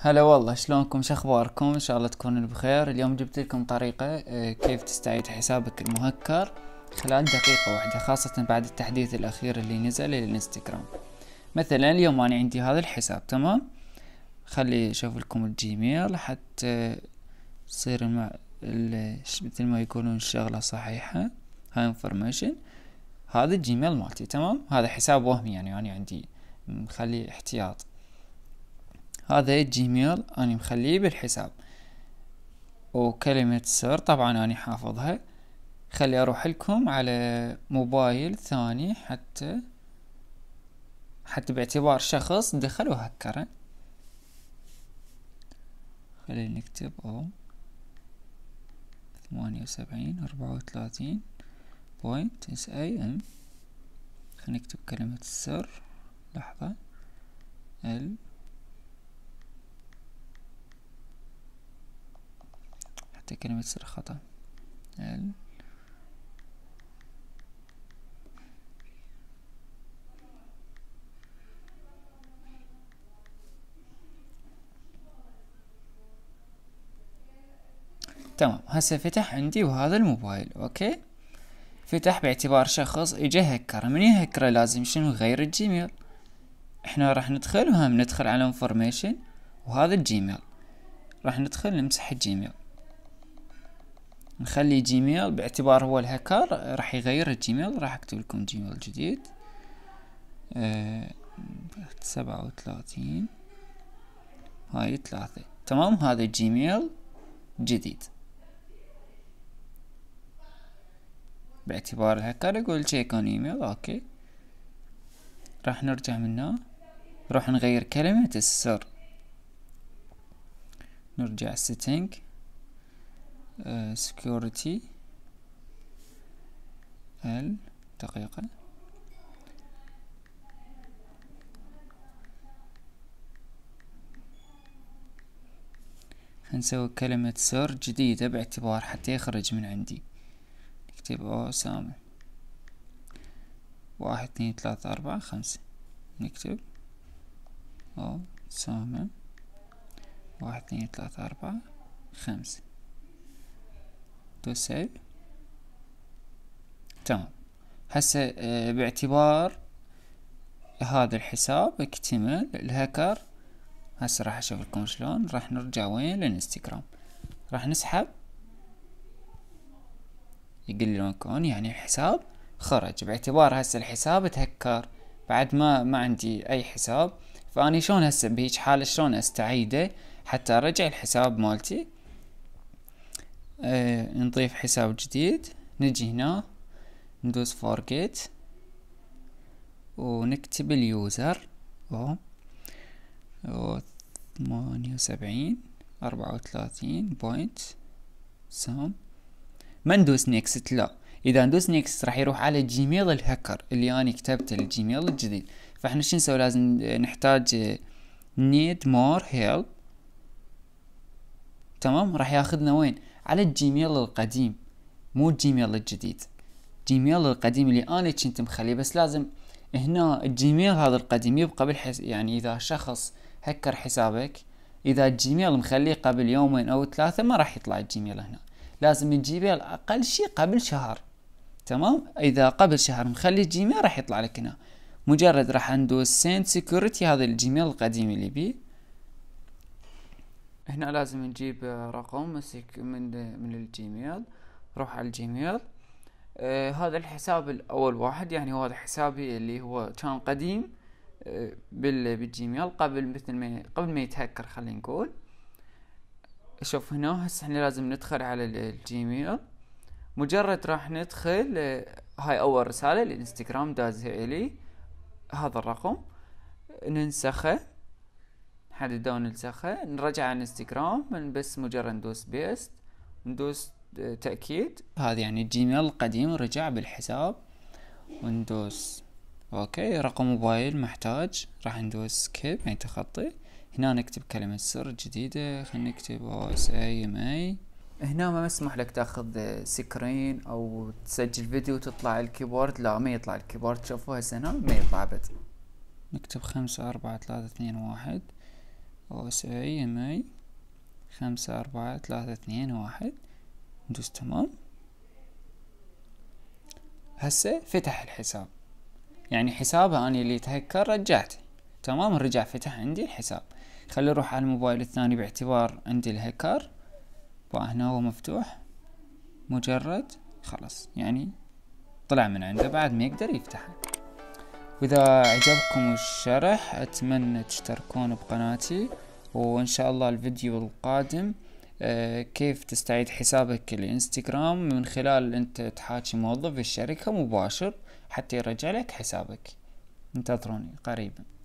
هلا والله شلونكم شخباركم ان شاء الله تكونوا بخير اليوم جبت لكم طريقة آه، كيف تستعيد حسابك المهكر خلال دقيقة واحدة خاصة بعد التحديث الاخير اللي نزل للانستغرام مثلا اليوم انا عندي هذا الحساب تمام خلي اشوف لكم الجيميل حتى تصير المع... مثل ما يقولون الشغلة صحيحة هاي انفورميشن هذا الجيميل مالتي تمام هذا حساب وهمي يعني انا يعني عندي مخلي احتياط هذا الجيميل أنا مخليه بالحساب وكلمة سر طبعا أنا حافظها خلي أروح لكم على موبايل ثاني حتى حتى باعتبار شخص دخل وهكره خلي نكتب او ثمانية وسبعين أربعة وثلاثين بوينت اس اي ام خلي نكتب كلمة السر لحظة ال حتى كلمة سر خطأ ال تمام هسه فتح عندي وهذا الموبايل اوكي فتح باعتبار شخص اجى هكر من يهكر لازم شنو غير الجيميل احنا راح ندخل وهم ندخل على انفورميشن وهذا الجيميل راح ندخل نمسح الجيميل نخلي جيميل باعتبار هو الهاكر راح يغير الجيميل راح اكتب لكم جيميل جديد آه، سبعة وثلاثين هاي ثلاثة تمام هذا جيميل جديد باعتبار الهاكر يقول تشيك اون ايميل اوكي راح نرجع منه راح نغير كلمة السر نرجع سيتنج سكيورتي آه، ال دقيقة هنسوي كلمة سر جديدة باعتبار حتى يخرج من عندي نكتب أسامة واحد اثنين ثلاثة أربعة خمسة نكتب أسامة واحد اثنين ثلاثة أربعة خمسة تو تمام هسه آه، باعتبار هذا الحساب اكتمل الهاكر هسه راح اشوف لكم شلون راح نرجع وين للانستغرام راح نسحب يقللونكم يعني الحساب خرج باعتبار هسه الحساب تهكر بعد ما ما عندي اي حساب فاني شلون هسه بهيج حالة شلون استعيده حتى ارجع الحساب مالتي آه نضيف حساب جديد نجي هنا ندوس فورجيت ونكتب اليوزر اهو ثمانية وسبعين أربعة وثلاثين بوينت سام ما ندوس نيكست لا اذا ندوس نيكست راح يروح على جيميل الهكر اللي انا كتبته الجيميل الجديد فاحنا شو نسوي لازم نحتاج نيد مور هيلب تمام راح ياخذنا وين على الجيميل القديم مو الجيميل الجديد الجيميل القديم اللي انا كنت مخليه بس لازم هنا الجيميل هذا القديم يبقى بالحس يعني اذا شخص هكر حسابك اذا الجيميل مخليه قبل يومين او ثلاثة ما راح يطلع الجيميل هنا لازم الجيميل اقل شيء قبل شهر تمام اذا قبل شهر مخلي الجيميل راح يطلع لك هنا مجرد راح ندوس سين سيكوريتي هذا الجيميل القديم اللي بيه هنا لازم نجيب رقم مسك من من الجيميل نروح على الجيميل آه هذا الحساب الاول واحد يعني هو هذا حسابي اللي هو كان قديم آه بالجيميل قبل مثل ما قبل ما يتهكر خلينا نقول شوف هنا هسه احنا لازم ندخل على الجيميل مجرد راح ندخل آه هاي اول رسالة الانستغرام دازها الي هذا الرقم ننسخه نحددها ونلسخها نرجع على انستغرام بس مجرد ندوس بيست ندوس آه، تأكيد هذا يعني الجيميل القديم رجع بالحساب وندوس اوكي رقم موبايل محتاج راح ندوس سكيب يعني تخطي هنا نكتب كلمة سر جديدة خلينا نكتب او اس اي ام اي هنا ما مسموح لك تاخذ سكرين او تسجل فيديو وتطلع الكيبورد لا ما يطلع الكيبورد شوفوا هسه هنا ما يطلع ابد نكتب خمسة أربعة ثلاثة اثنين واحد واسوي ام اي خمسة أربعة ثلاثة اثنين واحد ندوس تمام هسه فتح الحساب يعني حسابه أنا اللي تهكر رجعته تمام رجع فتح عندي الحساب خلي اروح على الموبايل الثاني باعتبار عندي الهكر فهنا هو مفتوح مجرد خلاص يعني طلع من عنده بعد ما يقدر يفتحه واذا عجبكم الشرح اتمنى تشتركون بقناتي وان شاء الله الفيديو القادم آه، كيف تستعيد حسابك الانستغرام من خلال انت تحاكي موظف الشركة مباشر حتى يرجع لك حسابك انتظروني قريبا